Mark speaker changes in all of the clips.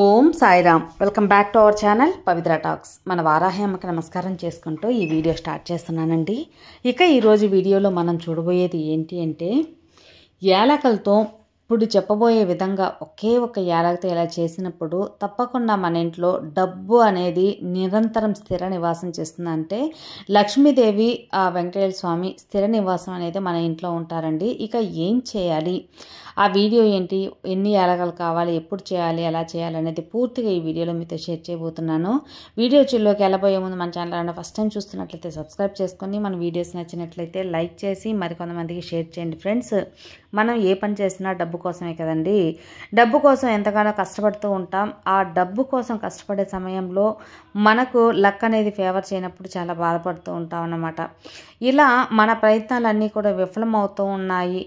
Speaker 1: Om Sairam welcome back to our channel Pavitra talks మన వారాహి అమ్మకి నమస్కారం చేసుకుంటూ ఈ వీడియో స్టార్ట్ చేస్తున్నానండి ఇక ఈరోజు వీడియోలో మనం చూడబోయేది ఏంటి అంటే యాలకలతో ఇప్పుడు చెప్పబోయే విధంగా ఒకే ఒక యాలకతో ఇలా చేసినప్పుడు తప్పకుండా మన ఇంట్లో డబ్బు అనేది నిరంతరం స్థిర నివాసం చేస్తుందంటే లక్ష్మీదేవి ఆ వెంకటేశ్వర స్వామి స్థిర నివాసం అనేది మన ఇంట్లో ఉంటారండి ఇక ఏం చేయాలి ఆ వీడియో ఏంటి ఎన్ని ఎలాగలు కావాలి ఎప్పుడు చేయాలి ఎలా చేయాలి అనేది పూర్తిగా ఈ వీడియోలో మీతో షేర్ చేయబోతున్నాను వీడియో చిల్లోకి వెళ్ళబోయే ముందు మన ఛానల్ అన్న ఫస్ట్ టైం చూస్తున్నట్లయితే సబ్స్క్రైబ్ చేసుకొని మన వీడియోస్ నచ్చినట్లయితే లైక్ చేసి మరికొంతమందికి షేర్ చేయండి ఫ్రెండ్స్ మనం ఏ పని చేసినా డబ్బు కోసమే కదండి డబ్బు కోసం ఎంతగానో కష్టపడుతూ ఉంటాం ఆ డబ్బు కోసం కష్టపడే సమయంలో మనకు లక్ అనేది ఫేవర్ చేయనప్పుడు చాలా బాధపడుతూ ఉంటాం అన్నమాట ఇలా మన ప్రయత్నాలన్నీ కూడా విఫలమవుతూ ఉన్నాయి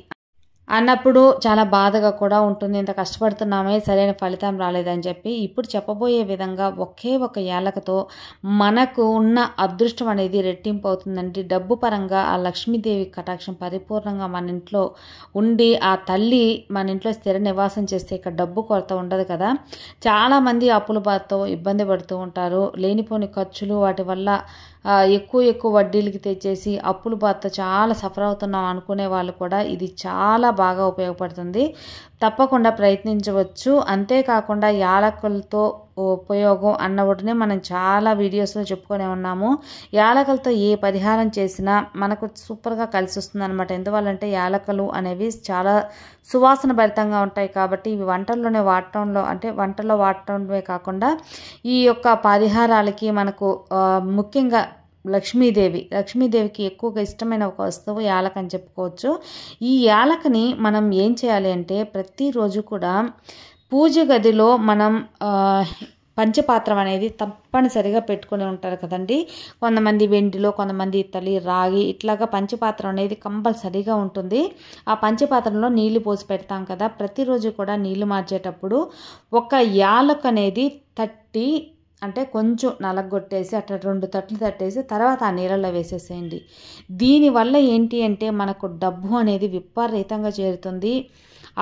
Speaker 1: అన్నప్పుడు చాలా బాధగా కూడా ఉంటుంది ఇంత కష్టపడుతున్నామే సరైన ఫలితం రాలేదని చెప్పి ఇప్పుడు చెప్పబోయే విధంగా ఒకే ఒక ఏలకతో మనకు ఉన్న అదృష్టం అనేది రెట్టింపు అవుతుందండి డబ్బు పరంగా ఆ లక్ష్మీదేవి కటాక్షం పరిపూర్ణంగా మన ఇంట్లో ఉండి ఆ తల్లి మన ఇంట్లో స్థిర నివాసం చేస్తే ఇక డబ్బు కొరత ఉండదు కదా చాలామంది అప్పుల బాధతో ఇబ్బంది పడుతూ ఉంటారు లేనిపోని ఖర్చులు వాటి వల్ల ఎక్కువ ఎక్కువ వడ్డీలకి తెచ్చేసి అప్పుల బాధ చాలా సఫర్ అవుతున్నాం అనుకునే వాళ్ళు కూడా ఇది చాలా బాగా ఉపయోగపడుతుంది తప్పకుండా ప్రయత్నించవచ్చు అంతేకాకుండా యాలకులతో ఉపయోగం అన్న ఒకటిని మనం చాలా వీడియోస్లో చెప్పుకొనే ఉన్నాము యాలకలతో ఏ పరిహారం చేసినా మనకు సూపర్గా కలిసి వస్తుంది అనమాట ఎందువల్లంటే యాలకలు అనేవి చాలా సువాసన భరితంగా ఉంటాయి కాబట్టి ఇవి వంటల్లోనే వాడటంలో అంటే వంటల్లో వాడటమే కాకుండా ఈ యొక్క పరిహారాలకి మనకు ముఖ్యంగా లక్ష్మీదేవి లక్ష్మీదేవికి ఎక్కువగా ఇష్టమైన ఒక వస్తువు యాలక అని చెప్పుకోవచ్చు ఈ యాలకని మనం ఏం చేయాలి అంటే ప్రతిరోజు కూడా పూజ గదిలో మనం పంచపాత్రం అనేది తప్పనిసరిగా పెట్టుకుని ఉంటారు కదండి కొంతమంది వెండిలో కొంతమంది తల్లి రాగి ఇట్లాగా పంచపాత్రం అనేది కంపల్సరీగా ఉంటుంది ఆ పంచపాత్రంలో నీళ్లు పోసి పెడతాం కదా ప్రతిరోజు కూడా నీళ్లు మార్చేటప్పుడు ఒక యాలక్ అనేది తట్టి అంటే కొంచెం నలగొట్టేసి అట్లా రెండు తట్లు తట్టేసి తర్వాత ఆ నీళ్ళలో వేసేసేయండి దీనివల్ల ఏంటి అంటే మనకు డబ్బు అనేది విపరీతంగా చేరుతుంది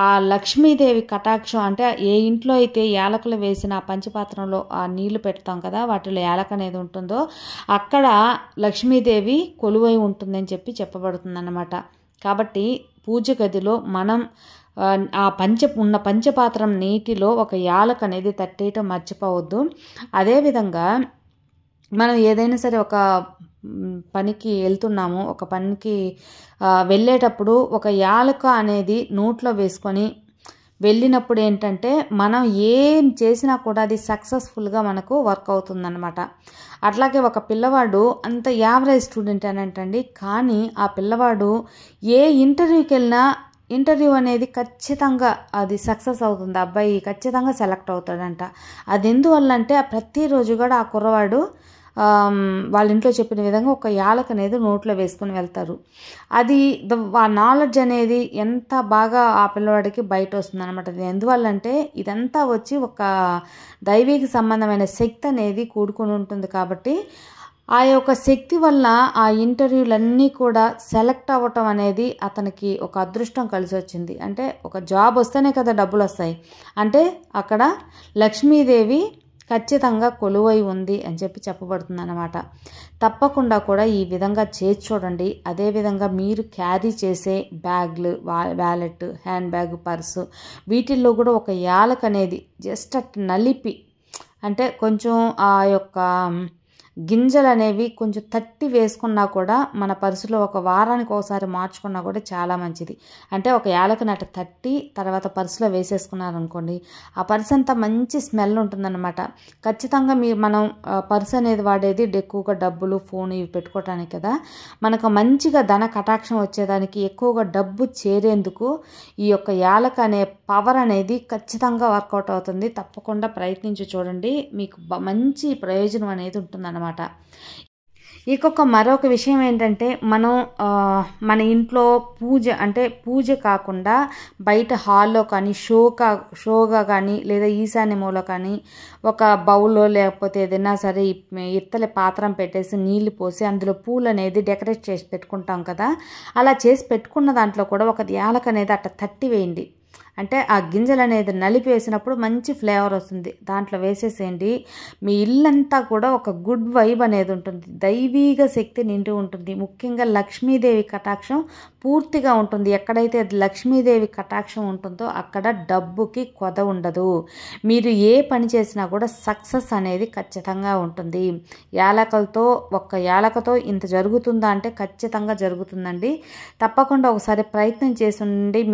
Speaker 1: ఆ లక్ష్మీదేవి కటాక్షం అంటే ఏ ఇంట్లో అయితే యాలకులు వేసిన ఆ పంచపాత్రంలో ఆ నీళ్లు పెడతాం కదా వాటిలో ఏలక అనేది ఉంటుందో అక్కడ లక్ష్మీదేవి కొలువై ఉంటుందని చెప్పి చెప్పబడుతుందన్నమాట కాబట్టి పూజ గదిలో మనం ఆ పంచ ఉన్న పంచపాత్రం నీటిలో ఒక యాలక అనేది తట్టేయటం మర్చిపోవద్దు అదేవిధంగా మనం ఏదైనా సరే ఒక పనికి వెళ్తున్నాము ఒక పనికి వెళ్ళేటప్పుడు ఒక యాలక అనేది నోట్లో వేసుకొని వెళ్ళినప్పుడు ఏంటంటే మనం ఏం చేసినా కూడా అది సక్సెస్ఫుల్గా మనకు వర్క్ అవుతుందన్నమాట అట్లాగే ఒక పిల్లవాడు అంత యావరేజ్ స్టూడెంట్ అని అంటండి కానీ ఆ పిల్లవాడు ఏ ఇంటర్వ్యూకి వెళ్ళినా ఇంటర్వ్యూ అనేది ఖచ్చితంగా అది సక్సెస్ అవుతుంది అబ్బాయి ఖచ్చితంగా సెలెక్ట్ అవుతాడంట అది ఎందువల్ల అంటే ప్రతిరోజు కూడా ఆ కుర్రవాడు వాళ్ళ ఇంట్లో చెప్పిన విధంగా ఒక యాలక అనేది నోట్లో వేసుకుని వెళ్తారు అది ఆ నాలెడ్జ్ అనేది ఎంత బాగా ఆ పిల్లవాడికి బయట వస్తుంది అనమాట ఎందువల్లంటే ఇదంతా వచ్చి ఒక దైవీకి సంబంధమైన శక్తి అనేది కూడుకుని ఉంటుంది కాబట్టి ఆ యొక్క శక్తి వల్ల ఆ ఇంటర్వ్యూలన్నీ కూడా సెలెక్ట్ అవ్వటం అనేది అతనికి ఒక అదృష్టం కలిసి వచ్చింది అంటే ఒక జాబ్ వస్తేనే కదా డబ్బులు వస్తాయి అంటే అక్కడ లక్ష్మీదేవి ఖచ్చితంగా కొలువై ఉంది అని చెప్పి చెప్పబడుతుంది అనమాట తప్పకుండా కూడా ఈ విధంగా చేసి చూడండి అదేవిధంగా మీరు క్యారీ చేసే బ్యాగ్లు వ్యాలెట్ హ్యాండ్ బ్యాగ్ పర్సు వీటిల్లో కూడా ఒక యాలక్ అనేది జస్ట్ అట్ నలిపి అంటే కొంచెం ఆ యొక్క గింజలు అనేవి కొంచెం తట్టి వేసుకున్నా కూడా మన పర్సులో ఒక వారానికి ఒకసారి మార్చుకున్నా కూడా చాలా మంచిది అంటే ఒక నట తట్టి తర్వాత పర్సులో వేసేసుకున్నారనుకోండి ఆ పర్స్ అంతా మంచి స్మెల్ ఉంటుందన్నమాట ఖచ్చితంగా మీ మనం పర్స్ అనేది వాడేది ఎక్కువగా డబ్బులు ఫోన్ ఇవి పెట్టుకోవటానికి కదా మనకు మంచిగా ధన కటాక్షం వచ్చేదానికి ఎక్కువగా డబ్బు చేరేందుకు ఈ యొక్క యాలక అనే పవర్ అనేది ఖచ్చితంగా వర్కౌట్ అవుతుంది తప్పకుండా ప్రయత్నించి చూడండి మీకు మంచి ప్రయోజనం అనేది ఉంటుందన్నమాట అనమాట ఇంకొక మరొక విషయం ఏంటంటే మనం మన ఇంట్లో పూజ అంటే పూజ కాకుండా బయట హాల్లో కానీ షోకా షోగా కానీ లేదా ఈశాన్యములో కానీ ఒక బౌల్లో లేకపోతే ఏదైనా సరే ఇత్తల పాత్రం పెట్టేసి నీళ్ళు పోసి అందులో పూలు అనేది డెకరేట్ చేసి పెట్టుకుంటాం కదా అలా చేసి పెట్టుకున్న దాంట్లో కూడా ఒక యాలక అనేది అట్ట తట్టి వేయండి అంటే ఆ గింజలు అనేది నలిపేసినప్పుడు మంచి ఫ్లేవర్ వస్తుంది దాంట్లో వేసేసేయండి మీ ఇల్లంతా కూడా ఒక గుడ్ వైబ్ అనేది ఉంటుంది దైవీక శక్తి నిండి ఉంటుంది ముఖ్యంగా లక్ష్మీదేవి కటాక్షం పూర్తిగా ఉంటుంది ఎక్కడైతే లక్ష్మీదేవి కటాక్షం ఉంటుందో అక్కడ డబ్బుకి కొద ఉండదు మీరు ఏ పని చేసినా కూడా సక్సెస్ అనేది ఖచ్చితంగా ఉంటుంది యాలకలతో ఒక్క యాలకతో ఇంత జరుగుతుందా అంటే ఖచ్చితంగా జరుగుతుందండి తప్పకుండా ఒకసారి ప్రయత్నం చేసి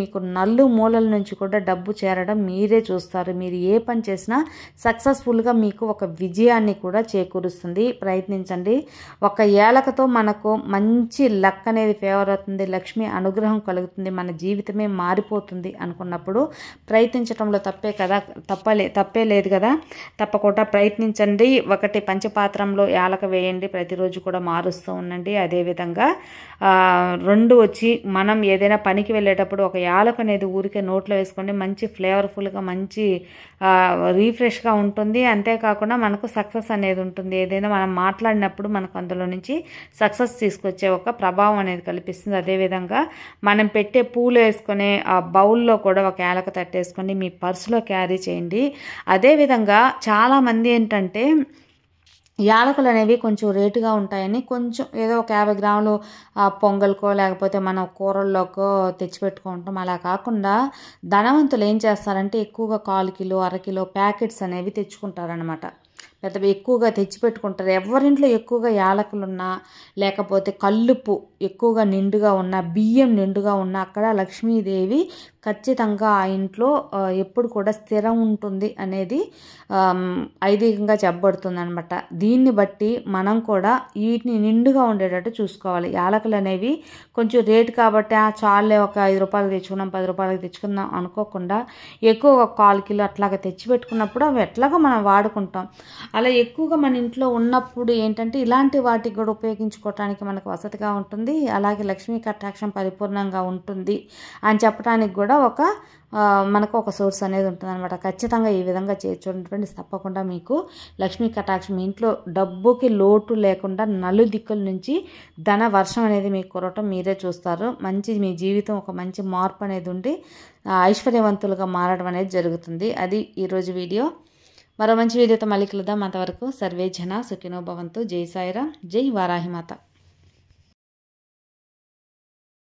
Speaker 1: మీకు నల్లు మూలల నుంచి కూడా డబ్బు చేరడం మీరే చూస్తారు మీరు ఏ పని చేసినా సక్సెస్ఫుల్గా మీకు ఒక విజయాన్ని కూడా చేకూరుస్తుంది ప్రయత్నించండి ఒక ఏలకతో మనకు మంచి లక్ అనేది ఫేవర్ అవుతుంది లక్ష్మి అనుగ్రహం కలుగుతుంది మన జీవితమే మారిపోతుంది అనుకున్నప్పుడు ప్రయత్నించడంలో తప్పే కదా తప్పలే తప్పే లేదు కదా తప్పకుండా ప్రయత్నించండి ఒకటి పంచపాత్రంలో యాలక వేయండి ప్రతిరోజు కూడా మారుస్తూ ఉండండి అదేవిధంగా రెండు వచ్చి మనం ఏదైనా పనికి వెళ్ళేటప్పుడు ఒక యాలక అనేది ఊరికే నోట్లో వేసుకోండి మంచి ఫ్లేవర్ఫుల్గా మంచి రీఫ్రెష్గా ఉంటుంది అంతేకాకుండా మనకు సక్సెస్ అనేది ఉంటుంది ఏదైనా మనం మాట్లాడినప్పుడు మనకు అందులో నుంచి సక్సెస్ తీసుకొచ్చే ఒక ప్రభావం అనేది కల్పిస్తుంది అదేవిధంగా మనం పెట్టే పూలు వేసుకునే ఆ బౌల్లో కూడా ఒక ఏలక తట్టేసుకొని మీ పర్సులో క్యారీ చేయండి అదేవిధంగా చాలామంది ఏంటంటే యాలకులు అనేవి కొంచెం రేటుగా ఉంటాయని కొంచెం ఏదో ఒక యాభై గ్రాములు పొంగల్కో లేకపోతే మన కూరల్లోకో తెచ్చిపెట్టుకుంటాం అలా కాకుండా ధనవంతులు ఏం చేస్తారంటే ఎక్కువగా కాలు కిలో అరకిలో ప్యాకెట్స్ అనేవి తెచ్చుకుంటారనమాట లేదా ఎక్కువగా తెచ్చిపెట్టుకుంటారు ఎవరింట్లో ఎక్కువగా యాలకులున్నా లేకపోతే కల్లుపు ఎక్కువగా నిండుగా ఉన్న బియ్యం నిండుగా ఉన్న అక్కడ లక్ష్మీదేవి ఖచ్చితంగా ఆ ఇంట్లో ఎప్పుడు కూడా స్థిరం ఉంటుంది అనేది ఐదికంగా చెప్పబడుతుంది అనమాట దీన్ని బట్టి మనం కూడా వీటిని నిండుగా ఉండేటట్టు చూసుకోవాలి యాలకులు అనేవి కొంచెం రేటు కాబట్టి ఆ చాలే ఒక ఐదు రూపాయలు తెచ్చుకున్నాం పది రూపాయలకి తెచ్చుకుందాం అనుకోకుండా ఎక్కువ ఒక కాలు కిలో అట్లాగా తెచ్చి పెట్టుకున్నప్పుడు అవి ఎట్లాగో మనం వాడుకుంటాం అలా ఎక్కువగా మన ఇంట్లో ఉన్నప్పుడు ఏంటంటే ఇలాంటి వాటికి కూడా ఉపయోగించుకోవటానికి మనకు వసతిగా ఉంటుంది అలాగే లక్ష్మీ కటాక్షం పరిపూర్ణంగా ఉంటుంది అని చెప్పడానికి కూడా ఒక మనకు ఒక సోర్స్ అనేది ఉంటుంది అనమాట ఖచ్చితంగా ఈ విధంగా చేర్చుకున్నటువంటి తప్పకుండా మీకు లక్ష్మీ కటాక్షం ఇంట్లో డబ్బుకి లోటు లేకుండా నలు దిక్కుల నుంచి ధన వర్షం అనేది మీకు కురవటం మీరే చూస్తారు మంచి మీ జీవితం ఒక మంచి మార్పు అనేది ఉండి ఐశ్వర్యవంతులుగా మారడం అనేది జరుగుతుంది అది ఈరోజు వీడియో మరో మంచి వీడియోతో మళ్ళీ కలుద్దాం అంతవరకు సర్వే జన సుఖినో భవంతు జై సాయిరా జై వారాహిమాత